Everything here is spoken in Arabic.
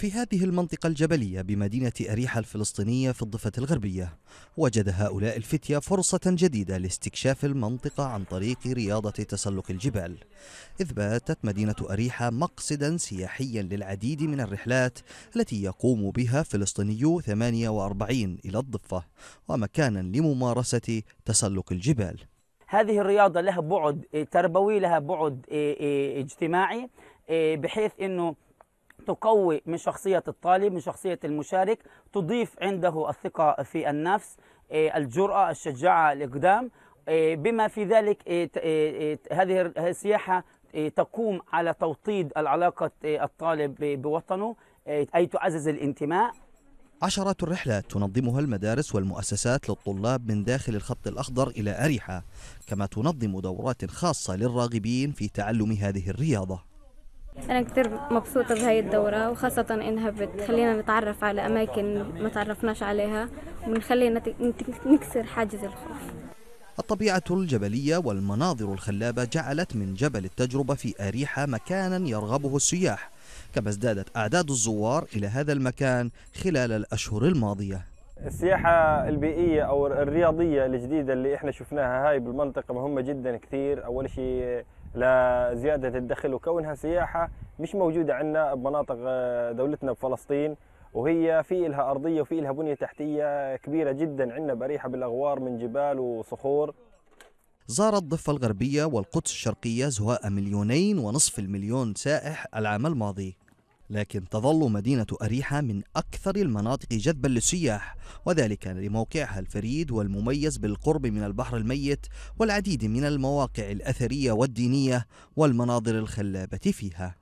في هذه المنطقة الجبلية بمدينة أريحة الفلسطينية في الضفة الغربية وجد هؤلاء الفتية فرصة جديدة لاستكشاف المنطقة عن طريق رياضة تسلق الجبال إذ باتت مدينة أريحة مقصدا سياحيا للعديد من الرحلات التي يقوم بها فلسطينيو 48 إلى الضفة ومكانا لممارسة تسلق الجبال هذه الرياضة لها بعد تربوي لها بعد اجتماعي بحيث أنه تقوي من شخصية الطالب من شخصية المشارك تضيف عنده الثقة في النفس إيه، الجرأة الشجاعة الإقدام إيه، بما في ذلك إيه، هذه السياحة تقوم على توطيد العلاقة الطالب بوطنه أي تعزز الانتماء عشرات الرحلات تنظمها المدارس والمؤسسات للطلاب من داخل الخط الأخضر إلى أريحة كما تنظم دورات خاصة للراغبين في تعلم هذه الرياضة أنا كثير مبسوطة بهاي الدورة وخاصة إنها بتخلينا نتعرف على أماكن ما تعرفناش عليها وبنخلينا نكسر حاجز الخوف الطبيعة الجبلية والمناظر الخلابة جعلت من جبل التجربة في أريحة مكانا يرغبه السياح كما ازدادت أعداد الزوار إلى هذا المكان خلال الأشهر الماضية السياحة البيئية أو الرياضية الجديدة اللي احنا شفناها هاي بالمنطقة مهمة جدا كثير أول شيء لزيادة الدخل وكونها سياحة مش موجودة عندنا بمناطق آه، دولتنا بفلسطين وهي في لها أرضية وفي لها بنية تحتية كبيرة جدا عندنا بريحة بالأغوار من جبال وصخور زارت الضفة الغربية والقدس الشرقية زهاء مليونين ونصف المليون سائح العام الماضي لكن تظل مدينة أريحة من أكثر المناطق جذبا للسياح وذلك لموقعها الفريد والمميز بالقرب من البحر الميت والعديد من المواقع الأثرية والدينية والمناظر الخلابة فيها